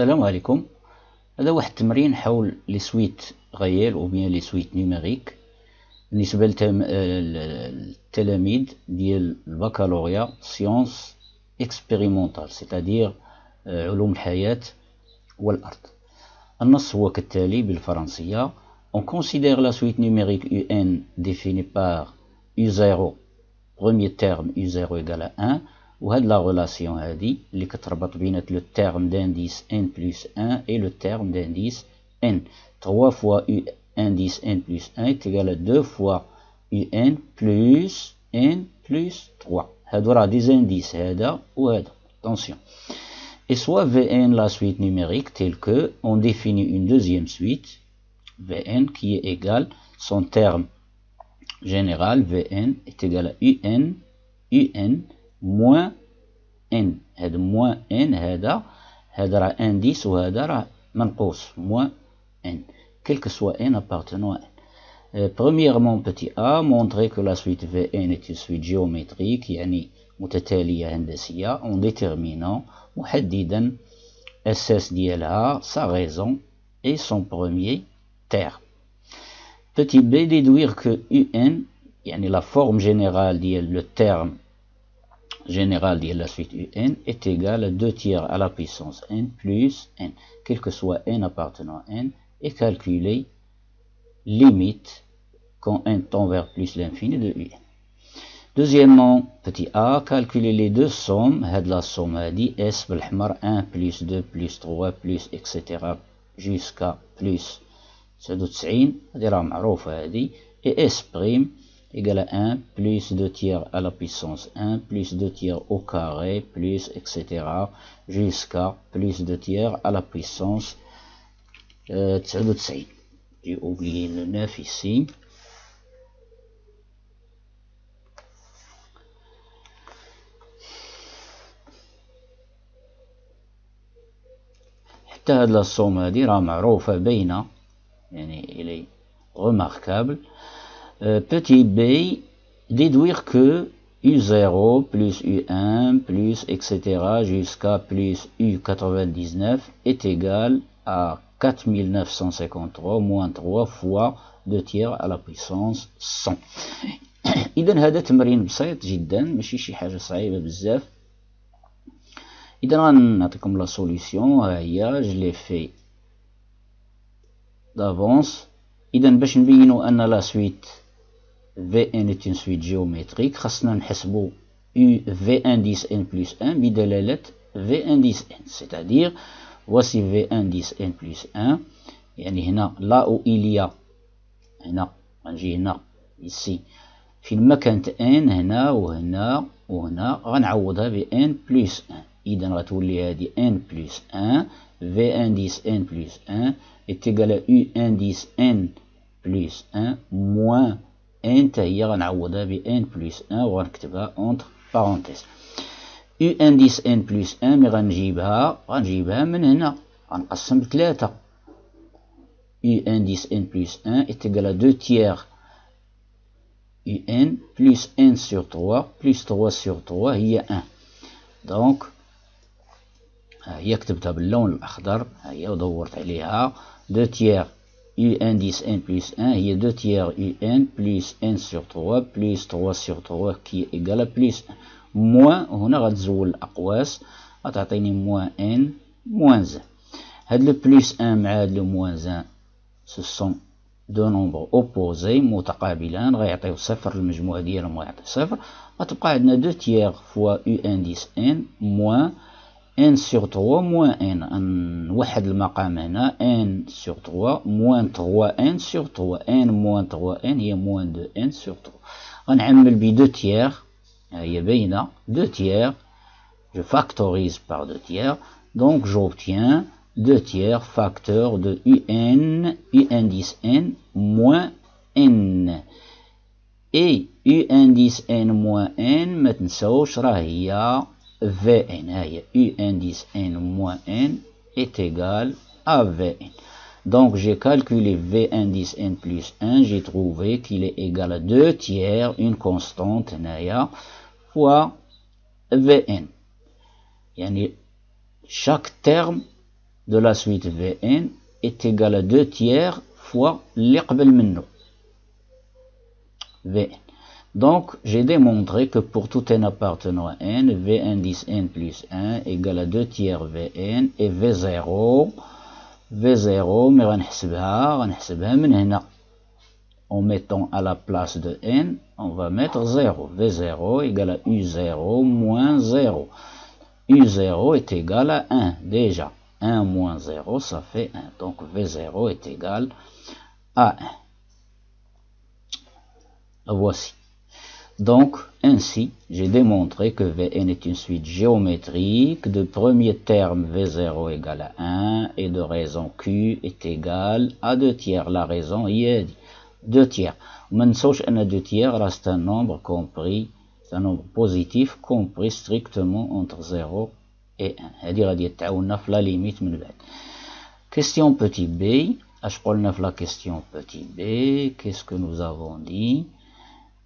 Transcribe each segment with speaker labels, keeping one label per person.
Speaker 1: السلام عليكم هذا واحد التمرين حول لي سويت غيال او بيان لي سويت نيميريك بالنسبه للتلاميذ ديال البكالوريا سيونس اكسبيريمونتال سيتادير علوم الحياه والارض النص هو كالتالي بالفرنسيه on considère la suite numérique un définie par u0 premier terme u0 égale à 1 Ou la relation a dit, les 4 batteries, le terme d'indice n plus 1 et le terme d'indice n. 3 fois un indice n plus 1 est égal à 2 fois un plus n plus 3. Elle devra des indices header ou head. Attention. Et soit VN, la suite numérique, telle que on définit une deuxième suite, Vn qui est égale, son terme général, VN, est égal à un, un moins n moins n C'est un indice moins n quel que soit n appartenant à n euh, premièrement petit a montrer que la suite vn est une suite géométrique يعني ni هندسية en déterminant محددا SS ديالها sa raison et son premier terme petit b déduire que un yani la forme générale ديال le terme Général de la suite un est égal à 2 tiers à la puissance n plus n, quel que soit n appartenant à n, et calculer limite quand n tend vers plus l'infini de un. Deuxièmement, petit a, calculer les deux sommes, la somme a dit s 1 plus 2 plus 3 plus etc jusqu'à plus 99, dire راه a dit, et s prime égale à 1 plus 2 tiers à la puissance 1 plus 2 tiers au carré plus etc jusqu'à plus 2 tiers à la puissance euh, j'ai oublié le 9 ici la somme dira somme راه remarquable euh, petit b, déduire que U0 plus U1 plus etc. jusqu'à plus U99 est égal à 4953 moins 3 fois 2 tiers à la puissance 100 إذا هذا تمرين بسيط جدا ماشي شي حاجة صعيبة بزاف إذا غنعطيكم لا سوليسيون ها هي جلي في دافونس Iden باش نبينو أن la suite... Vn est une suite géométrique. U V indice n plus 1 V indice n. C'est-à-dire, voici V indice n plus 1. là où il y a هنا ici Film N, n هنا وهنا وهنا غنعوضها n plus 1 il غتولي n plus 1 V indice n plus 1 est égal à U indice n plus 1 moins انت هي غنعوضها ب ان بلس ان وغنكتبها اونتر بارونتيز يو ديس ان بلس ان مي غنجيبها غنجيبها من هنا غنقسم بثلاثة يو ديس ان بلس ان اتقال دو تيغ يو ان بلس ان سور توا بلس توا سور توا هي ان دونك هي كتبتها باللون الاخضر هي ودورت عليها دو تيغ un indice n plus 1 هي 2 tiers un plus n sur 3 plus 3 sur 3 qui est égal à plus moins هنا غتزول الأقواس غتعطيني موان ان موان زان هاد لو بلوس ان مع هاد لو موان زان سو سون دو نومبر اوبوزي متقابلان غيعطيو صفر المجموع ديالهم غيعطي صفر غتبقى عندنا دو تييغ فوا يو انديس ان موان ان سيغ 3 موان ان نوحد المقام هنا ان سيغ 3 موان 3 ان سيغ 3 ان موان 3 ان هي موان دو ان سيغ 3 غنعمل ب 2 تيير هي باينه دو تيار جو فاكتوريز بار دو تيار دونك جو اوبتيان 2 تيير فاكتور دو يو ان يو ان ديس ان موان ان اي يو ان ديس ان موان ان متنساوش تنساوش راه هي Vn u indice N moins N est égal à Vn. Donc j'ai calculé V indice N plus 1, j'ai trouvé qu'il est égal à 2 tiers, une constante, fois Vn. Yani, chaque terme de la suite Vn est égal à 2 tiers fois l'Iqbel Vn. Donc, j'ai démontré que pour tout n appartenant à n, v indice n plus 1 égale à 2 tiers vn et v0, v0, mais on en mettant à la place de n, on va mettre 0. v0 égale à u0 moins 0. u0 est égal à 1 déjà. 1 moins 0, ça fait 1. Donc v0 est égal à 1. Voici. Donc, ainsi, j'ai démontré que Vn est une suite géométrique de premier terme V0 égale à 1 et de raison Q est égale à 2 tiers. La raison y est 2 tiers. n en 2 tiers reste un nombre compris, c'est un nombre positif compris strictement entre 0 et 1. C'est-à-dire, la limite. Question petit b. Je la question petit b. Qu'est-ce que nous avons dit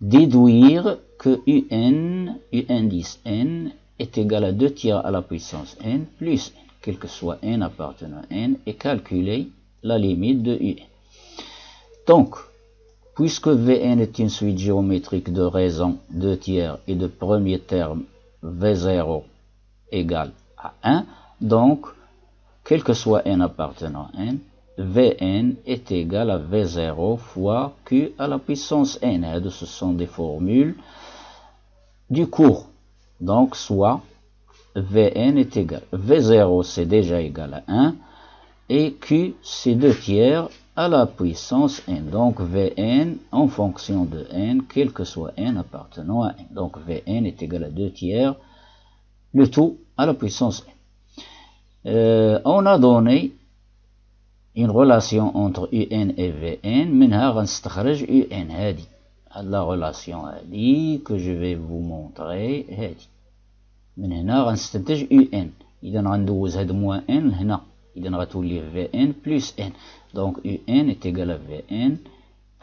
Speaker 1: déduire que un, un indice n est égal à 2 tiers à la puissance n plus quel que soit n appartenant à n, et calculer la limite de un. Donc, puisque Vn est une suite géométrique de raison 2 tiers et de premier terme V0 égale à 1, donc, quel que soit n appartenant à n, Vn est égal à V0 fois Q à la puissance n. Hein, ce sont des formules du cours. Donc, soit Vn est égal. V0, c'est déjà égal à 1. Et Q, c'est 2 tiers à la puissance n. Donc, Vn en fonction de n, quel que soit n appartenant à n. Donc, Vn est égal à 2 tiers, le tout à la puissance n. Euh, on a donné اون غولاسيون اونتر يو ان اي في ان منها غنستخرج يو ان هادي هاد لا غولاسيون هادي كو جو في فو مونطري هادي من هنا غنستنتج يو ان اذا غندوز هاد موان ان هنا اذا غتولي في ان بلس ان دونك يو ان اتيكال في ان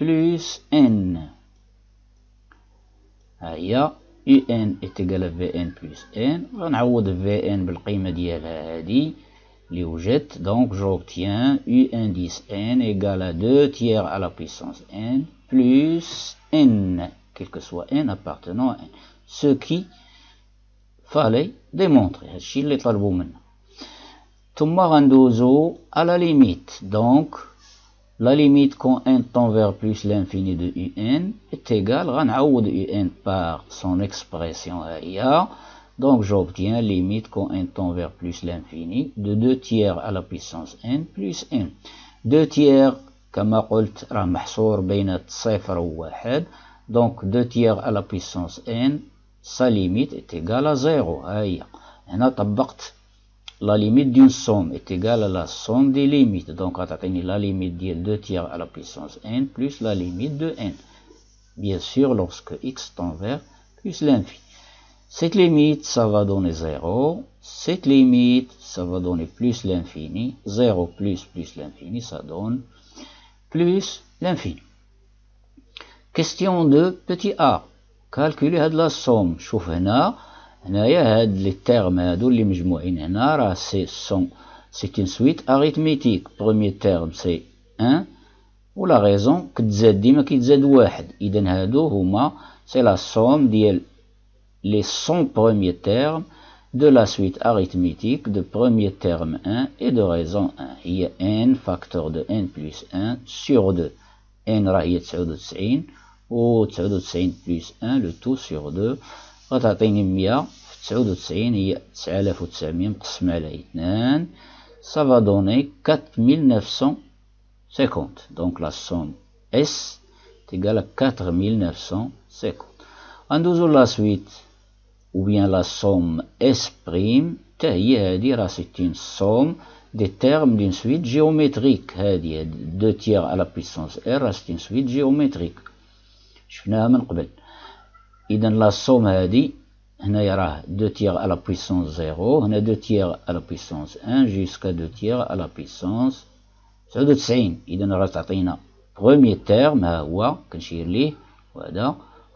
Speaker 1: بلس ان ها هي يو ان اتيكال في ان بلس ان غنعوض في ان بالقيمه ديالها هادي donc j'obtiens U indice n égale à 2 tiers à la puissance n plus n, quel que soit n appartenant à n. Ce qui fallait démontrer. هادشي a à la limite. Donc la limite quand n tend vers plus l'infini de un est égale à un par son expression IA. Donc j'obtiens limite quand n tend vers plus l'infini de 2 tiers à la puissance n plus 1. 2 tiers, كما قلت c'est entre بين et 1. Donc, 2 tiers à la puissance n sa limite est égale à 0 Aïe, on a la limite d'une somme est égale à la somme des limites. Donc, on la limite de 2 tiers à la puissance n plus la limite de n. Bien sûr, lorsque x tend vers plus l'infini. Cette limite, ça va donner 0. Cette limite, ça va donner plus l'infini. 0 plus plus l'infini, ça donne plus l'infini. Question 2, petit a. Calculer la somme. شوف هنا هنايا هاد لي une suite arithmétique. Premier terme c'est 1 la raison que ديما كيتزاد واحد. إذا هادو هما سي somme les 100 premiers termes de la suite arithmétique de premier terme 1 et de raison 1 il y a n facteur de n plus 1 sur 2 n raïe 99 Ou 99 plus 1 le tout sur 2 ça va donner 4950 donc la somme S est égale à 4950 ندوزو la suite ou bien la somme S', c'est une somme des termes d'une suite géométrique. 2 tiers à la puissance R, c'est une suite géométrique. Je donne la somme, 2 tiers à la puissance 0, 2 tiers à la puissance 1, jusqu'à 2 tiers à la puissance le Premier terme, c'est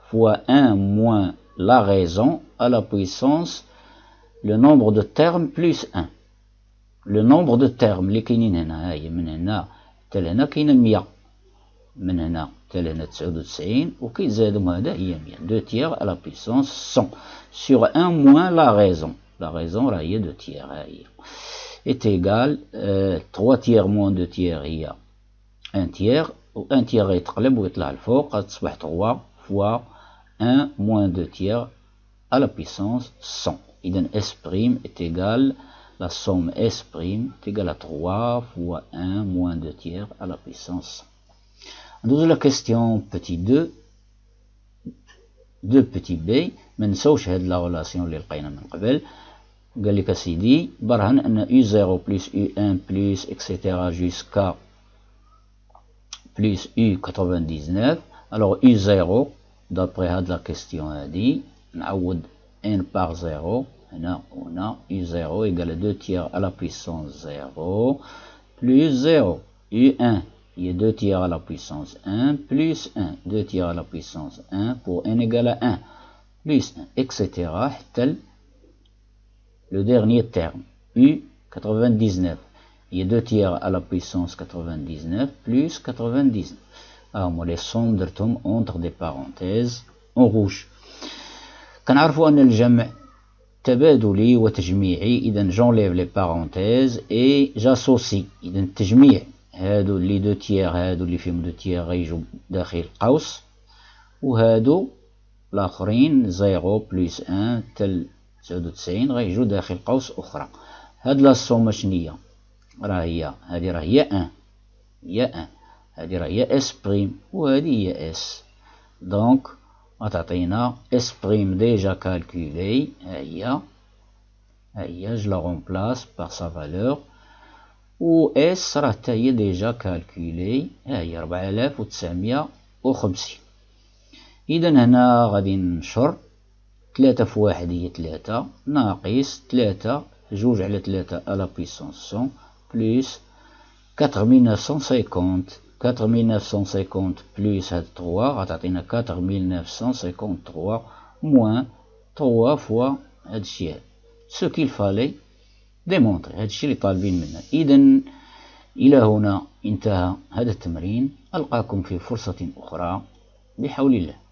Speaker 1: fois 1 moins la raison, à la puissance le nombre de termes plus 1. Le nombre de termes, les kininina, y menena, telena kinemia, menena, telena tsudutsein, ou qui zedumada, moins emia, 2 tiers à la puissance 100, sur 1 moins la raison. La raison, y hein, est 2 tiers, est 3 tiers moins 2 tiers, 1 tiers, ou 1 tiers est très bon, 3 fois 1 moins 2 tiers, à la puissance 100. Iden S' est égal, la somme S' est égale à 3 fois 1 moins 2 tiers à la puissance 100. Dans la question petit 2, 2 petit b, avons la relation relation ريلاسيون relation لقينا من قبل قال لك dit, u 0 plus u 1 plus etc. jusqu'à plus u 99 Alors u 0 d'après la question, a dit n par par 0 هنا هنا U0 2 tiers à la puissance 0, plus 0. U1, il y 2 tiers à la puissance 1 plus 1, 2 tiers à la puissance 1 pour n égale à 1 plus 1, etc. tel le dernier terme, U 99. Il y 2 tiers à la puissance 99 plus 99. Alors, on les sommes entre des parenthèses en rouge. كنعرفوا أن الجمع تبادلي وتجميعي إذا جونليف لي بارونتيز إي جاسوسي إذا التجميع هادو لي دو تيير هادو اللي فيهم دو تيير غيجو داخل قوس وهادو الآخرين زيرو بلس أن تل تسعود وتسعين غيجو داخل قوس أخرى هاد لا سوم شنية راه هي هادي راه هي أن هي أن هادي راه هي اس بريم وهادي هي اس دونك S' est déjà calculé je la remplace par sa valeur Ou S sera déjà calculé 4950 donc ici on va écrire 3x1 c'est 3 on 3 on juge 3 à la puissance 100 plus 4950 4950 بلس هاد 3 غتعطينا 4953 موان 3 فوا هادشي هاد سو كيل فالي ديمونطري هادشي اللي طالبين منا اذا الى هنا انتهى هذا التمرين القاكم في فرصه اخرى بحول الله